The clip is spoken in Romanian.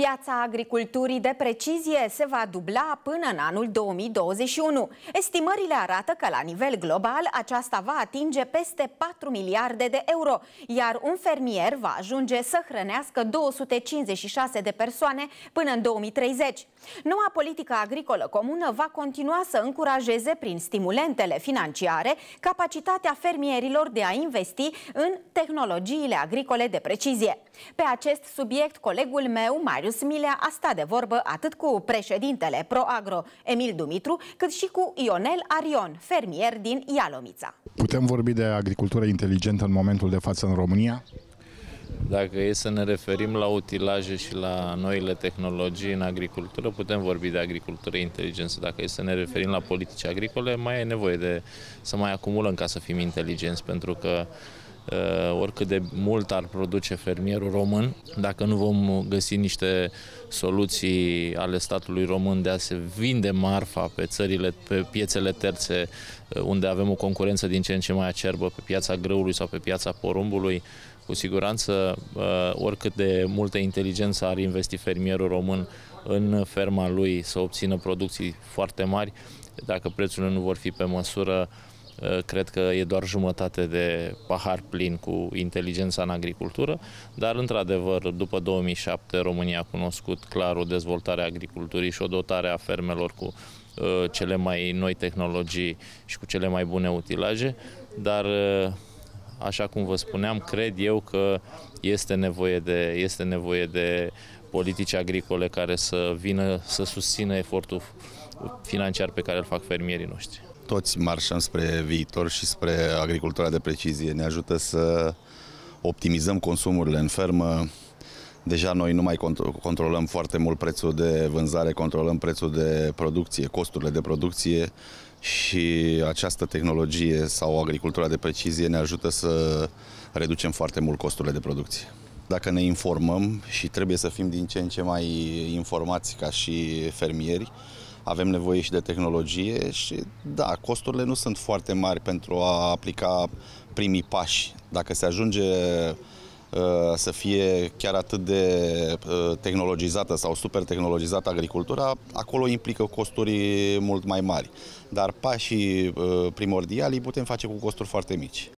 Piața agriculturii de precizie se va dubla până în anul 2021. Estimările arată că la nivel global aceasta va atinge peste 4 miliarde de euro, iar un fermier va ajunge să hrănească 256 de persoane până în 2030. Noua politică agricolă comună va continua să încurajeze prin stimulentele financiare capacitatea fermierilor de a investi în tehnologiile agricole de precizie. Pe acest subiect, colegul meu, Marius Marius Milea a stat de vorbă atât cu președintele ProAgro Emil Dumitru, cât și cu Ionel Arion, fermier din Ialomița. Putem vorbi de agricultură inteligentă în momentul de față în România? Dacă e să ne referim la utilaje și la noile tehnologii în agricultură, putem vorbi de agricultură inteligentă. Dacă e să ne referim la politici agricole, mai e nevoie de să mai acumulăm ca să fim inteligenți, pentru că uh, Uh, oricât de mult ar produce fermierul român, dacă nu vom găsi niște soluții ale statului român de a se vinde marfa pe țările, pe piețele terțe, uh, unde avem o concurență din ce în ce mai acerbă pe piața grăului sau pe piața porumbului, cu siguranță, uh, oricât de multă inteligență ar investi fermierul român în ferma lui să obțină producții foarte mari, dacă prețurile nu vor fi pe măsură, Eh, cred că e doar jumătate de pahar plin cu inteligența în agricultură, dar într-adevăr, după 2007, România a cunoscut clar o dezvoltare a agriculturii și o dotare a fermelor cu eh, cele mai noi tehnologii și cu cele mai bune utilaje, dar eh, așa cum vă spuneam, cred eu că este nevoie de, este nevoie de politici agricole care să vină să susțină efortul financiar pe care îl fac fermierii noștri toți marșăm spre viitor și spre agricultura de precizie. Ne ajută să optimizăm consumurile în fermă. Deja noi nu mai controlăm foarte mult prețul de vânzare, controlăm prețul de producție, costurile de producție și această tehnologie sau agricultura de precizie ne ajută să reducem foarte mult costurile de producție. Dacă ne informăm și trebuie să fim din ce în ce mai informați ca și fermieri, avem nevoie și de tehnologie și da, costurile nu sunt foarte mari pentru a aplica primii pași. Dacă se ajunge uh, să fie chiar atât de uh, tehnologizată sau super tehnologizată agricultura, acolo implică costuri mult mai mari. Dar pașii uh, primordiali putem face cu costuri foarte mici.